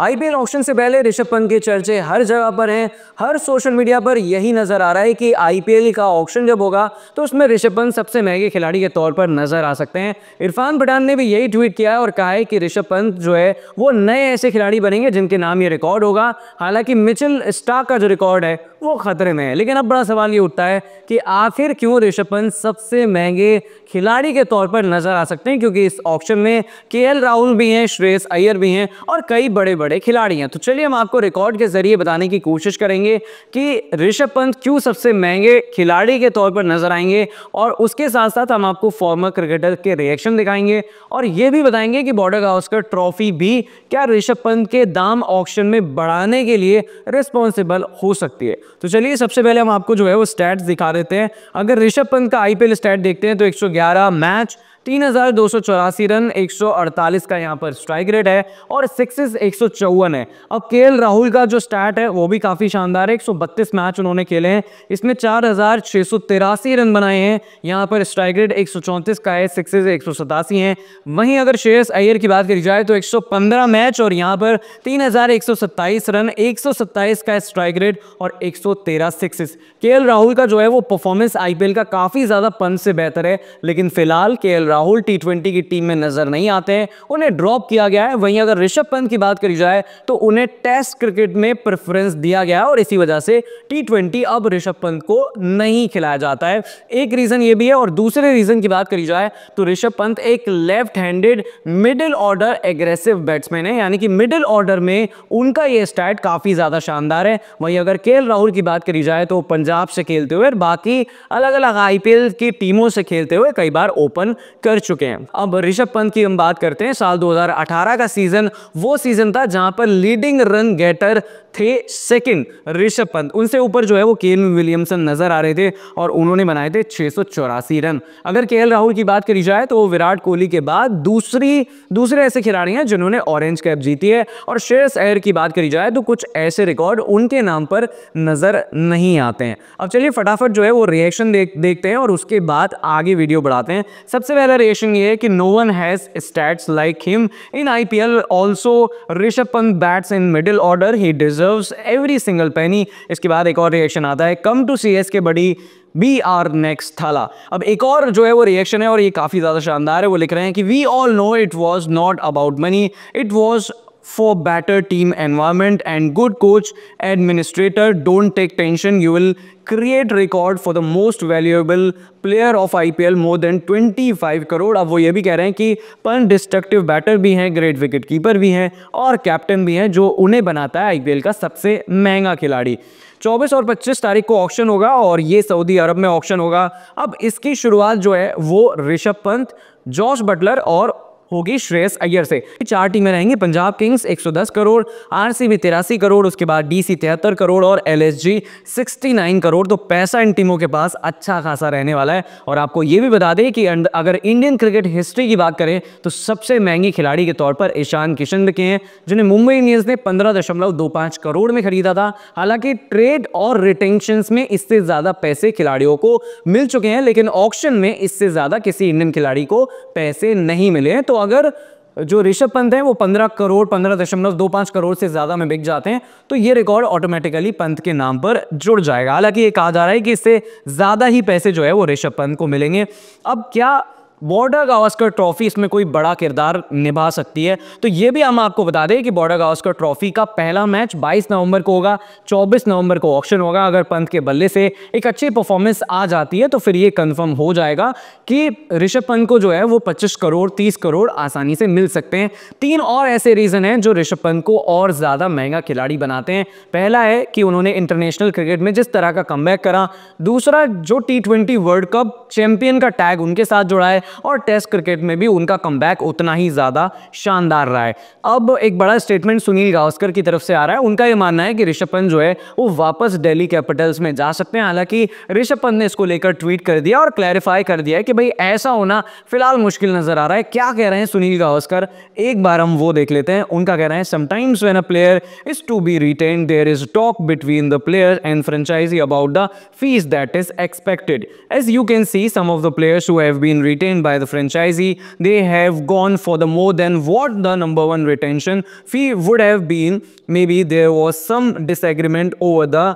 IPL auction से पहले ऋषभ पंत के चर्चे हर जगह पर हैं हर सोशल मीडिया पर यही नज़र आ रहा है कि आईपीएल का ऑक्शन जब होगा तो उसमें ऋषभ पंत सबसे महंगे खिलाड़ी के तौर पर नज़र आ सकते हैं इरफान पठान ने भी यही ट्वीट किया है और कहा है कि ऋषभ पंत जो है वो नए ऐसे खिलाड़ी बनेंगे जिनके नाम ये रिकॉर्ड होगा हालांकि मिचिल स्टार का जो रिकॉर्ड है वो खतरे में है लेकिन अब बड़ा सवाल ये उठता है कि आखिर क्यों ऋषभ पंत सबसे महंगे खिलाड़ी के तौर पर नजर आ सकते हैं क्योंकि इस ऑप्शन में के राहुल भी हैं श्रेयस अय्यर भी हैं और कई बड़े बड़े खिलाड़ी हैं तो चलिए हम आपको रिकॉर्ड के जरिए बताने की कोशिश करेंगे कि ऋषभ पंत क्यों सबसे महंगे खिलाड़ी के तौर पर नजर आएंगे और उसके साथ साथ हम आपको फॉर्मर क्रिकेटर के रिएक्शन दिखाएंगे और ये भी बताएंगे कि बॉर्डर गावस्कर ट्रॉफी भी क्या ऋषभ पंत के दाम ऑप्शन में बढ़ाने के लिए रिस्पॉन्सिबल हो सकती है तो चलिए सबसे पहले हम आपको जो है वो स्टैट्स दिखा देते हैं अगर ऋषभ पंत का आईपीएल स्टैट देखते हैं तो 111 मैच तीन रन अड़तालीस का यहाँ पर स्ट्राइक रेट है और सिक्सेस एक है अब के राहुल का जो स्टैट है वो भी काफ़ी शानदार है बत्तीस मैच उन्होंने खेले हैं इसमें चार रन बनाए हैं यहाँ पर स्ट्राइक रेट एक का है सिक्सेज एक हैं वहीं अगर श्रेयस अयर की बात करी जाए तो 115 मैच और यहाँ पर सत्ताईस रन सत्ताईस का स्ट्राइक रेट और 113 सिक्सेस एल राहुल का जो है वो परफॉर्मेंस आईपीएल का काफ़ी ज़्यादा पन से बेहतर है लेकिन फिलहाल के राहुल टी ट्वेंटी की टीम में नजर नहीं आते हैं उन्हें ड्रॉप किया गया है वहीं अगर ऋषभ पंत की बात करी जाए तो उन्हें टेस्ट क्रिकेट में प्रेफरेंस दिया गया है और इसी वजह से टी ट्वेंटी अब ऋषभ पंत को नहीं खिलाया जाता है एक रीज़न ये भी है और दूसरे रीज़न की बात करी जाए तो ऋषभ पंत एक left handed middle order aggressive batsman है यानी कि मिडिल ऑर्डर में उनका ये स्टैट काफ़ी ज़्यादा शानदार है वहीं अगर के राहुल की बात करी जाए तो पंजाब से खेलते हुए बाकी अलग अलग आईपीएल की टीमों से खेलते हुए कई बार ओपन कर चुके हैं अब ऋषभ पंत की हम बात करते हैं साल 2018 का सीजन वो सीजन था जहां पर लीडिंग रन गेटर थे सेकंड ऋषभ पंत उनसे ऊपर जो है वो के विलियमसन नजर आ रहे थे और उन्होंने बनाए थे छह रन अगर के राहुल की बात करी जाए तो विराट कोहली के बाद दूसरी दूसरे ऐसे खिलाड़ी हैं जिन्होंने ऑरेंज कैप जीती है और शेयर्स एयर की बात करी जाए तो कुछ ऐसे रिकॉर्ड उनके नाम पर नजर नहीं आते हैं अब चलिए फटाफट जो है वो रिएक्शन देख देखते हैं और उसके बाद आगे वीडियो बढ़ाते हैं सबसे पहले डिक्लेरेशन ये है कि no one has stats like him in IPL also Rishabh Pant bats in middle order ही डिजर्व्स एवरी सिंगल पेनी इसके बाद एक और रिएक्शन आता है कम टू सी एस के बड़ी वी आर नेक्स्ट थाला अब एक और जो है वो रिएक्शन है और ये काफी ज्यादा शानदार है वो लिख रहे हैं कि we all know it was not about money it was for better team environment and good coach administrator don't take tension you will create record for the most valuable player of IPL more than 25 crore अब वो ये भी कह रहे हैं कि पन destructive batter भी हैं great wicket keeper भी हैं और captain भी हैं जो उन्हें बनाता है IPL का सबसे महंगा खिलाड़ी 24 और 25 तारीख को ऑक्शन होगा और ये सऊदी अरब में ऑक्शन होगा अब इसकी शुरुआत जो है वो ऋषभ पंत जॉर्ज बटलर और होगी श्रेयस अय्यर से चार टीमें रहेंगी पंजाब किंग्स 110 करोड़ आरसीबी तिरासी करोड़ उसके बाद डीसी तिहत्तर करोड़ और एलएसजी 69 करोड़ तो पैसा इन टीमों के पास अच्छा खासा रहने वाला है और आपको यह भी बता दें कि अगर इंडियन क्रिकेट हिस्ट्री की बात करें तो सबसे महंगी खिलाड़ी के तौर पर ईशान किशन के हैं जिन्हें मुंबई इंडियंस ने पंद्रह करोड़ में खरीदा था हालांकि ट्रेड और रिटेंशन में इससे ज्यादा पैसे खिलाड़ियों को मिल चुके हैं लेकिन ऑप्शन में इससे ज्यादा किसी इंडियन खिलाड़ी को पैसे नहीं मिले तो अगर जो ऋषभ पंत हैं वो 15 करोड़ पंद्रह दशमलव दो पांच करोड़ से ज़्यादा में बिक जाते हैं तो ये रिकॉर्ड ऑटोमेटिकली पंत के नाम पर जुड़ जाएगा हालांकि ये कहा जा रहा है कि इससे ज़्यादा ही पैसे जो है वो ऋषभ पंत को मिलेंगे अब क्या बॉर्डर गावस्कर ट्रॉफी इसमें कोई बड़ा किरदार निभा सकती है तो ये भी हम आपको बता दें कि बॉर्डर गावस्कर ट्रॉफी का पहला मैच 22 नवंबर को होगा 24 नवंबर को ऑप्शन होगा अगर पंत के बल्ले से एक अच्छी परफॉर्मेंस आ जाती है तो फिर ये कंफर्म हो जाएगा कि ऋषभ पंत को जो है वो पच्चीस करोड़ तीस करोड़ आसानी से मिल सकते हैं तीन और ऐसे रीज़न हैं जो ऋषभ पंत को और ज़्यादा महंगा खिलाड़ी बनाते हैं पहला है कि उन्होंने इंटरनेशनल क्रिकेट में जिस तरह का कम करा दूसरा जो टी वर्ल्ड कप चैंपियन का टैग उनके साथ जुड़ा है और टेस्ट क्रिकेट में भी उनका कम उतना ही ज़्यादा शानदार रहा है अब एक बड़ा स्टेटमेंट सुनील गावस्कर की तरफ से आ रहा है उनका यह मानना है कि ऋषभ पंत जो है वो वापस डेली कैपिटल्स में जा सकते हैं हालांकि ऋषभ पंत ने इसको लेकर ट्वीट कर दिया और क्लैरिफाई कर दिया है कि भाई ऐसा होना फिलहाल मुश्किल नज़र आ रहा है क्या कह रहे हैं सुनील गावस्कर एक बार हम वो देख लेते हैं उनका कह रहे हैं sometimes when a player is to be retain there is talk between the player and franchisee about the fees that is expected as you can see some of the players who have been retain by the franchisee, they have gone for the more than what the number one retention fee would have been. Maybe there was some disagreement over the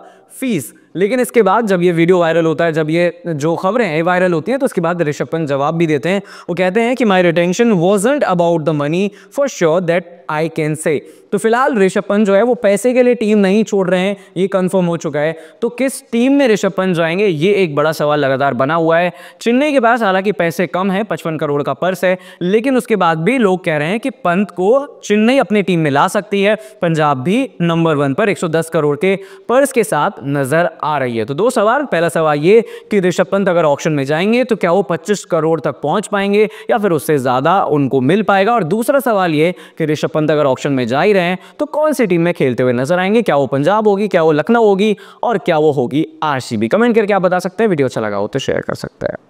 fees. लेकिन इसके बाद जब ये video viral होता है जब ये जो खबरें हैं वायरल होती हैं तो उसके बाद ऋषभ पंत जवाब भी देते हैं वो कहते हैं कि my retention wasn't about the money for sure that I can say तो फिलहाल ऋषभ पंत जो है वो पैसे के लिए टीम नहीं छोड़ रहे हैं ये कंफर्म हो चुका है तो किस टीम में ऋषभ पंत जाएंगे ये एक बड़ा सवाल लगातार बना हुआ है चेन्नई के पास हालांकि पैसे कम है पचपन करोड़ का पर्स है लेकिन उसके बाद भी लोग कह रहे हैं कि पंत को चेन्नई अपनी टीम में ला सकती है पंजाब भी नंबर वन पर एक करोड़ के पर्स के साथ नजर आ रही है तो दो सवाल पहला सवाल ये कि ऋषभ पंत अगर ऑप्शन में जाएंगे तो क्या वो पच्चीस करोड़ तक पहुंच पाएंगे या फिर उससे ज़्यादा उनको मिल पाएगा और दूसरा सवाल ये कि ऋषभ पंत अगर ऑप्शन में जा ही रहे हैं तो कौन सी टीम में खेलते हुए नजर आएंगे क्या वो पंजाब होगी क्या वो लखनऊ होगी और क्या वो होगी आरसीबी कमेंट करके आप बता सकते हैं वीडियो अच्छा लगा हो तो शेयर कर सकते हैं